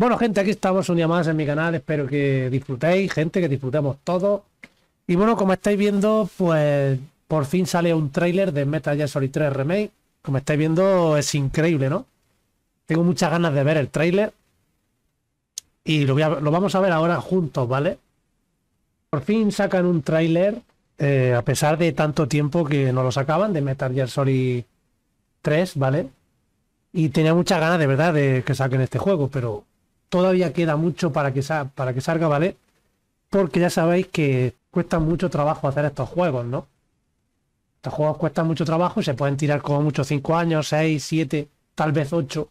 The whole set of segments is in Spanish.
Bueno, gente, aquí estamos un día más en mi canal. Espero que disfrutéis, gente, que disfrutemos todo. Y bueno, como estáis viendo, pues por fin sale un tráiler de Metal Gear Solid 3 Remake. Como estáis viendo, es increíble, ¿no? Tengo muchas ganas de ver el tráiler. Y lo, vamos a ver ahora juntos, ¿vale? Por fin sacan un tráiler, eh, a pesar de tanto tiempo que no lo sacaban, de Metal Gear Solid 3, ¿vale? Y tenía muchas ganas, de verdad, de que saquen este juego, pero todavía queda mucho para que, para que salga, ¿vale? Porque ya sabéis que cuesta mucho trabajo hacer estos juegos, ¿no? Estos juegos cuestan mucho trabajo, y se pueden tirar como muchos 5 años, 6, 7, tal vez 8.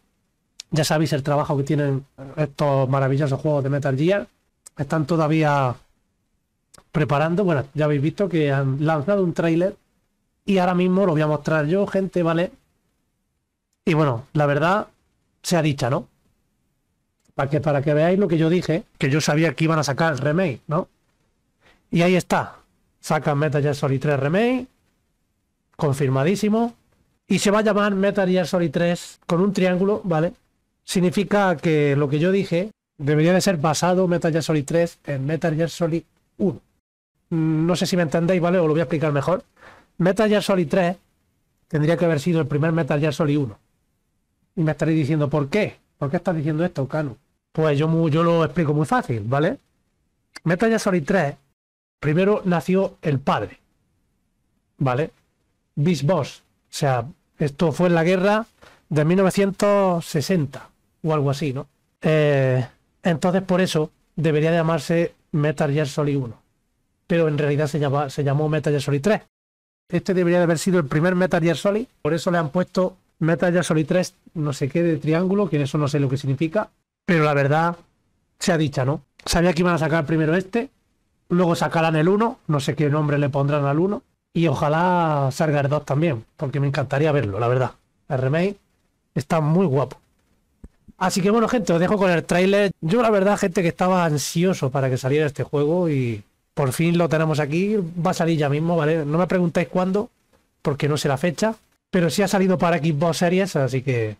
Ya sabéis el trabajo que tienen estos maravillosos juegos de Metal Gear. Están todavía preparando. Bueno, ya habéis visto que han lanzado un tráiler y ahora mismo lo voy a mostrar yo, gente, ¿vale? Y bueno, la verdad se ha dicha, ¿no? Para que, veáis lo que yo dije, que yo sabía que iban a sacar el remake, ¿no? Y ahí está. Sacan Metal Gear Solid 3 Remake. Confirmadísimo. Y se va a llamar Metal Gear Solid 3 con un triángulo, ¿vale? Significa que lo que yo dije debería de ser basado Metal Gear Solid 3 en Metal Gear Solid 1. Mm, no sé si me entendéis, ¿vale? Os lo voy a explicar mejor. Metal Gear Solid 3 tendría que haber sido el primer Metal Gear Solid 1. Y me estaréis diciendo, ¿por qué? ¿Por qué estás diciendo esto, Canu? Pues yo, yo lo explico muy fácil, ¿vale? Metal Gear Solid 3, primero nació el padre, ¿vale? Beast Boss, o sea, esto fue en la guerra de 1960 o algo así, ¿no? Eh, entonces por eso debería llamarse Metal Gear Solid 1, pero en realidad se, se llamó Metal Gear Solid 3. Este debería de haber sido el primer Metal Gear Solid, por eso le han puesto Metal Gear Solid 3, no sé qué, de triángulo, que eso no sé lo que significa, pero la verdad, se ha dicha, ¿no? Sabía que iban a sacar primero este, luego sacarán el 1, no sé qué nombre le pondrán al 1, y ojalá salga el 2 también, porque me encantaría verlo, la verdad. El remake está muy guapo. Así que bueno, gente, os dejo con el tráiler. Yo la verdad, gente, que estaba ansioso para que saliera este juego y por fin lo tenemos aquí. Va a salir ya mismo, ¿vale? No me preguntáis cuándo, porque no sé la fecha, pero sí ha salido para Xbox Series, así que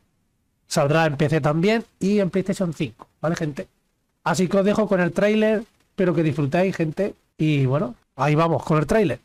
Saldrá en PC también y en PlayStation 5, ¿vale, gente? Así que os dejo con el tráiler, espero que disfrutéis, gente. Y bueno, ahí vamos con el tráiler.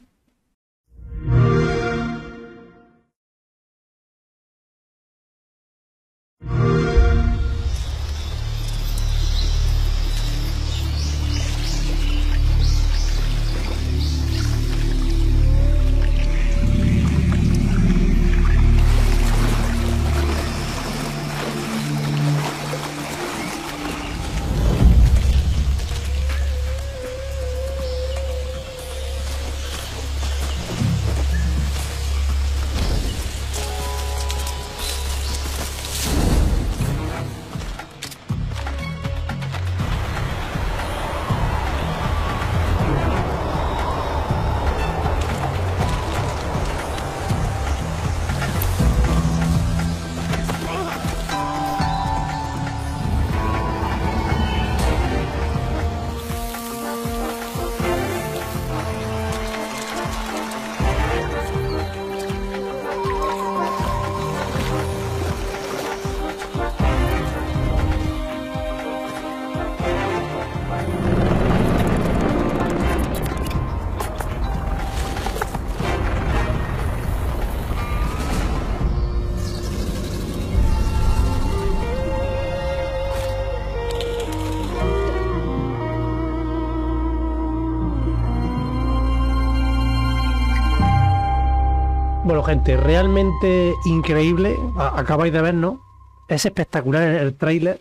Bueno, gente, realmente increíble. acabáis de ver, ¿no? Es espectacular el tráiler.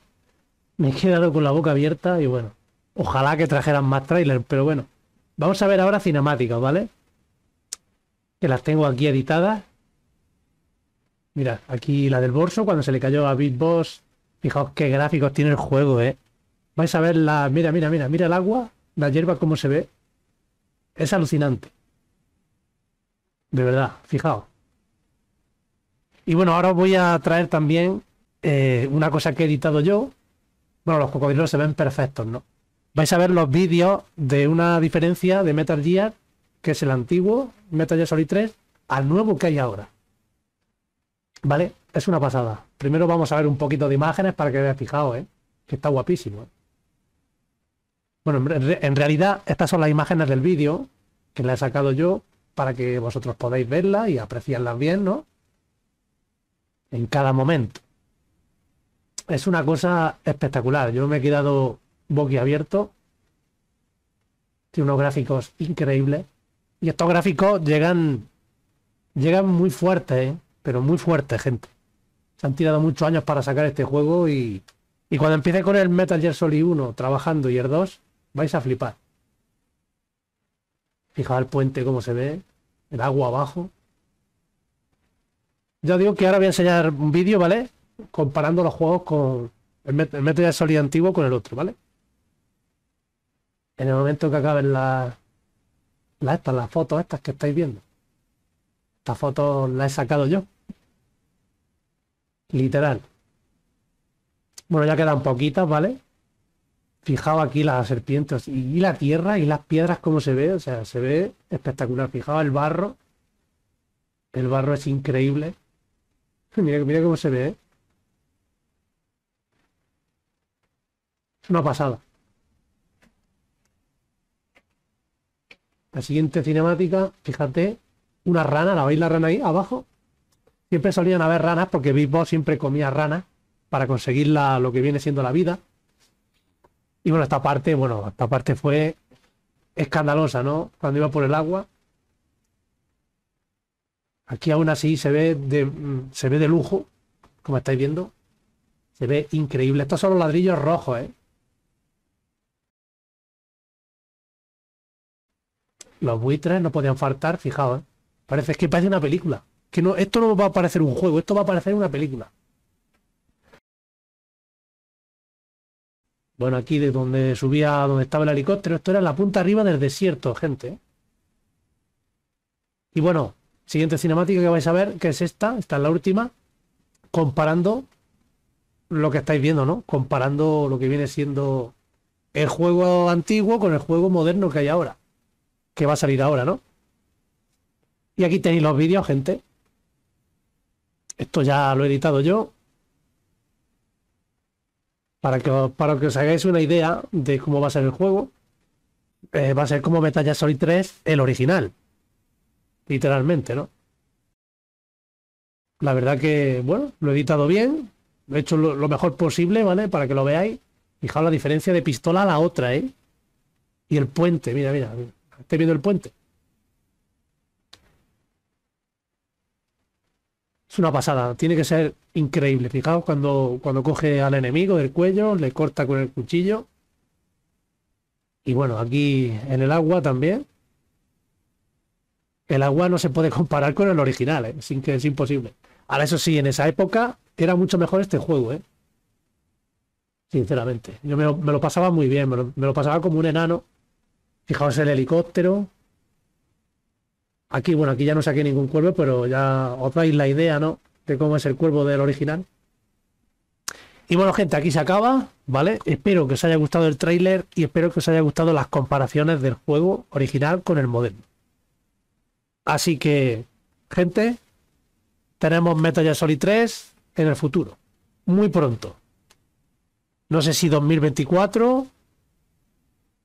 Me he quedado con la boca abierta y bueno. Ojalá que trajeran más tráiler, pero bueno. Vamos a ver ahora cinemáticas, ¿vale? Que las tengo aquí editadas. Mira, aquí la del bolso, cuando se le cayó a Big Boss. Fijaos qué gráficos tiene el juego, ¿eh? Vais a ver la... Mira, mira, mira, mira el agua, la hierba, cómo se ve. Es alucinante. De verdad, fijaos. Y bueno, ahora os voy a traer también eh, una cosa que he editado yo. Bueno, los cocodrilos se ven perfectos, ¿no? Vais a ver los vídeos de una diferencia de Metal Gear, que es el antiguo Metal Gear Solid 3, al nuevo que hay ahora. ¿Vale? Es una pasada. Primero vamos a ver un poquito de imágenes para que veáis, fijaos, ¿eh? Que está guapísimo. ¿eh? Bueno, en, realidad estas son las imágenes del vídeo que le he sacado yo para que vosotros podáis verlas y apreciarlas bien, ¿no? En cada momento. Es una cosa espectacular. Yo me he quedado boquiabierto. Tiene unos gráficos increíbles. Y estos gráficos llegan, llegan muy fuertes, ¿eh? pero muy fuertes, gente. Se han tirado muchos años para sacar este juego y, y cuando empiece con el Metal Gear Solid 1 trabajando y el 2, vais a flipar. Fijaos el puente cómo se ve, el agua abajo. Ya digo que ahora voy a enseñar un vídeo, ¿vale? Comparando los juegos con el, método de salida antiguo con el otro, ¿vale? En el momento que acaben las estas, las fotos estas que estáis viendo. Estas fotos las he sacado yo. Literal. Bueno, ya quedan poquitas, ¿vale? Fijaba aquí las serpientes y, la tierra y las piedras como se ve, o sea, se ve espectacular. Fijaba el barro. El barro es increíble. mira, cómo se ve, ¿eh? Es una pasada. La siguiente cinemática, fíjate, una rana, ¿la veis la rana ahí abajo? Siempre solían haber ranas porque Big Boss siempre comía ranas para conseguir lo que viene siendo la vida. Y bueno, esta parte, bueno, esta parte fue escandalosa, ¿no? Cuando iba por el agua. Aquí aún así se ve de, mm, se ve de lujo, como estáis viendo. Se ve increíble. Estos son los ladrillos rojos, ¿eh? Los buitres no podían faltar, fijaos, ¿eh? Parece que parece una película. Que no, esto no va a parecer un juego, esto va a parecer una película. Bueno, aquí de donde subía, donde estaba el helicóptero, esto era la punta arriba del desierto, gente. Y bueno, siguiente cinemática que vais a ver, que es esta, esta es la última, comparando lo que estáis viendo, ¿no? Comparando lo que viene siendo el juego antiguo con el juego moderno que hay ahora, que va a salir ahora, ¿no? Y aquí tenéis los vídeos, gente. Esto ya lo he editado yo. Para que, os, para que os hagáis una idea de cómo va a ser el juego, eh, va a ser como Metal Gear Solid 3, el original. Literalmente, ¿no? La verdad que, bueno, lo he editado bien, lo he hecho lo, mejor posible, ¿vale? Para que lo veáis. Fijaos la diferencia de pistola a la otra, ¿eh? Y el puente, mira, mira, mira. viendo el puente. es una pasada. Tiene que ser increíble. Fijaos cuando, cuando coge al enemigo del cuello, le corta con el cuchillo. Y bueno, aquí en el agua también. El agua no se puede comparar con el original, ¿eh? Sin que es imposible. Ahora, eso sí, en esa época era mucho mejor este juego, ¿eh? Sinceramente. Yo me, lo pasaba muy bien, me lo, me lo pasaba como un enano. Fijaos el helicóptero, Aquí, bueno, aquí ya no saqué ningún cuervo, pero ya os dais la idea, ¿no? De cómo es el cuervo del original. Y bueno, gente, aquí se acaba, ¿vale? Espero que os haya gustado el tráiler y espero que os haya gustado las comparaciones del juego original con el modelo. Así que, gente, tenemos Metal Gear Solid 3 en el futuro, muy pronto. No sé si 2024,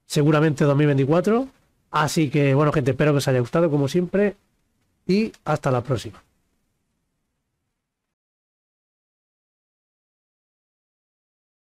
seguramente 2024. Así que bueno, gente, espero que os haya gustado como siempre y hasta la próxima.